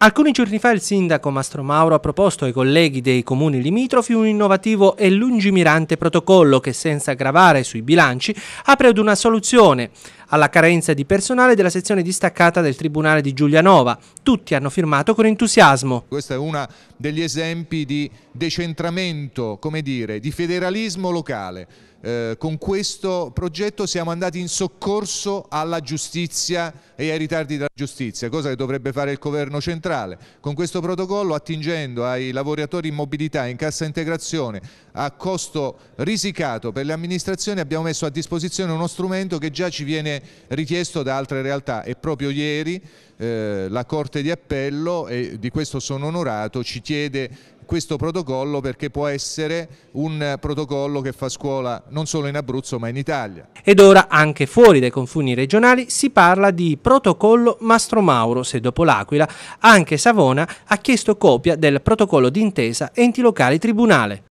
Alcuni giorni fa il sindaco Mastro Mauro ha proposto ai colleghi dei comuni limitrofi un innovativo e lungimirante protocollo che senza gravare sui bilanci apre ad una soluzione alla carenza di personale della sezione distaccata del Tribunale di Giulianova. Tutti hanno firmato con entusiasmo. Questo è uno degli esempi di decentramento, come dire, di federalismo locale. Eh, con questo progetto siamo andati in soccorso alla giustizia e ai ritardi della giustizia, cosa che dovrebbe fare il governo centrale. Con questo protocollo attingendo ai lavoratori in mobilità, in cassa integrazione, a costo risicato per le amministrazioni abbiamo messo a disposizione uno strumento che già ci viene richiesto da altre realtà e proprio ieri eh, la Corte di Appello, e di questo sono onorato, ci chiede questo protocollo perché può essere un protocollo che fa scuola non solo in Abruzzo ma in Italia. Ed ora anche fuori dai confini regionali si parla di protocollo Mastro Mauro se dopo l'Aquila anche Savona ha chiesto copia del protocollo d'intesa enti locali tribunale.